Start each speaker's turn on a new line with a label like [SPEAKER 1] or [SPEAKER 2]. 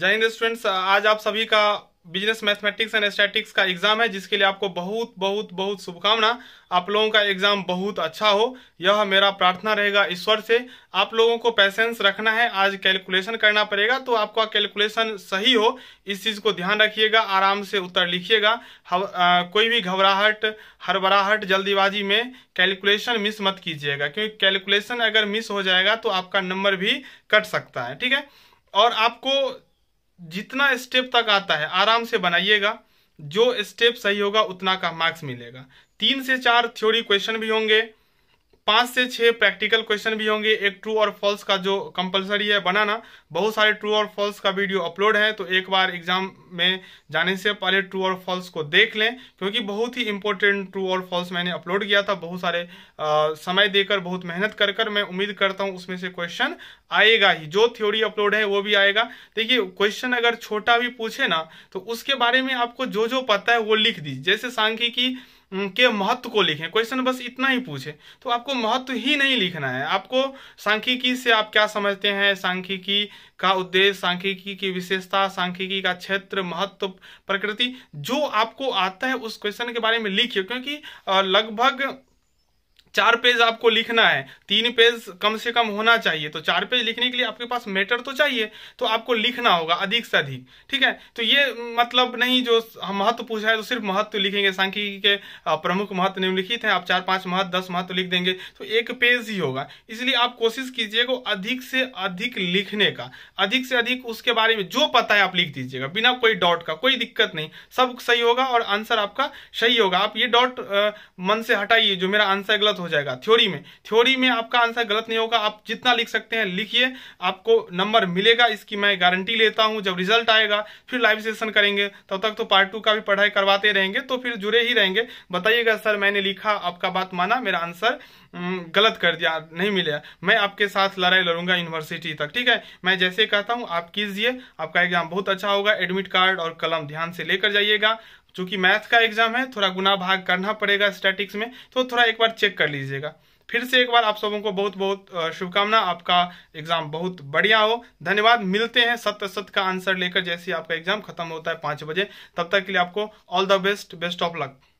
[SPEAKER 1] जय हिंद स्टूडेंट्स आज आप सभी का बिजनेस मैथमेटिक्स एंड स्टैटिक्स का एग्जाम है जिसके लिए आपको बहुत बहुत बहुत शुभकामना आप लोगों का एग्जाम बहुत अच्छा हो यह मेरा प्रार्थना रहेगा ईश्वर से आप लोगों को पैसेंस रखना है आज कैलकुलेशन करना पड़ेगा तो आपका कैलकुलेशन सही हो इस चीज को ध्यान रखिएगा आराम से उत्तर लिखिएगा कोई भी घबराहट हरबराहट जल्दीबाजी में कैलकुलेशन मिस मत कीजिएगा क्योंकि कैलकुलेशन अगर मिस हो जाएगा तो आपका नंबर भी कट सकता है ठीक है और आपको जितना स्टेप तक आता है आराम से बनाइएगा जो स्टेप सही होगा उतना का मार्क्स मिलेगा तीन से चार थ्योरी क्वेश्चन भी होंगे पांच से छह प्रैक्टिकल क्वेश्चन भी होंगे एक ट्रू और फॉल्स का जो कंपलसरी है बनाना बहुत सारे ट्रू और फॉल्स का वीडियो अपलोड है तो एक बार एग्जाम में जाने से पहले ट्रू और फॉल्स को देख लें क्योंकि बहुत ही इंपॉर्टेंट ट्रू और फॉल्स मैंने अपलोड किया था बहुत सारे आ, समय देकर बहुत मेहनत कर कर मैं उम्मीद करता हूँ उसमें से क्वेश्चन आएगा ही जो थ्योरी अपलोड है वो भी आएगा देखिए क्वेश्चन अगर छोटा भी पूछे ना तो उसके बारे में आपको जो जो पता है वो लिख दीजिए जैसे सांख्यिकी के महत्व को लिखें क्वेश्चन बस इतना ही पूछे तो आपको महत्व ही नहीं लिखना है आपको सांख्यिकी से आप क्या समझते हैं सांख्यिकी का उद्देश्य सांख्यिकी की विशेषता सांख्यिकी का क्षेत्र महत्व प्रकृति जो आपको आता है उस क्वेश्चन के बारे में लिखिए क्योंकि लगभग चार पेज आपको लिखना है तीन पेज कम से कम होना चाहिए तो चार पेज लिखने के लिए आपके पास मैटर तो चाहिए तो आपको लिखना होगा अधिक से अधिक ठीक है तो ये मतलब नहीं जो महत्व पूछा है तो सिर्फ महत्व लिखेंगे सांख्यिकी के प्रमुख महत्व निम्नलिखित हैं आप चार पांच महत्व दस महत्व लिख देंगे तो एक पेज ही होगा इसलिए आप कोशिश कीजिएगा अधिक से अधिक लिखने का अधिक से अधिक उसके बारे में जो पता है आप लिख दीजिएगा बिना कोई डॉट का कोई दिक्कत नहीं सब सही होगा और आंसर आपका सही होगा आप ये डॉट मन से हटाइए जो मेरा आंसर गलत हो जाएगा थ्योरी में थ्योरी में आपका आंसर गलत नहीं होगा आप जितना लिख सकते हैं लिखिए आपको नंबर मिलेगा इसकी मैं गारंटी लेता हूं जब रिजल्ट आएगा फिर लाइव सेशन करेंगे तब तक तो पार्ट टू का भी पढ़ाई करवाते रहेंगे तो फिर जुड़े ही रहेंगे बताइएगा सर मैंने लिखा आपका बात माना मेरा आंसर गलत कर दिया नहीं मिला मैं आपके साथ लड़ाई लड़ूंगा यूनिवर्सिटी तक ठीक है मैं जैसे कहता हूँ आप कीजिए आपका एग्जाम बहुत अच्छा होगा एडमिट कार्ड और कलम ध्यान से लेकर जाइएगा चूंकि मैथ का एग्जाम है थोड़ा गुना भाग करना पड़ेगा स्टैटिक्स में तो थोड़ा एक बार चेक कर लीजिएगा फिर से एक बार आप सबों को बहुत बहुत शुभकामना आपका एग्जाम बहुत बढ़िया हो धन्यवाद मिलते हैं सत्य सत्य का आंसर लेकर जैसे आपका एग्जाम खत्म होता है पाँच बजे तब तक के लिए आपको all the best best of luck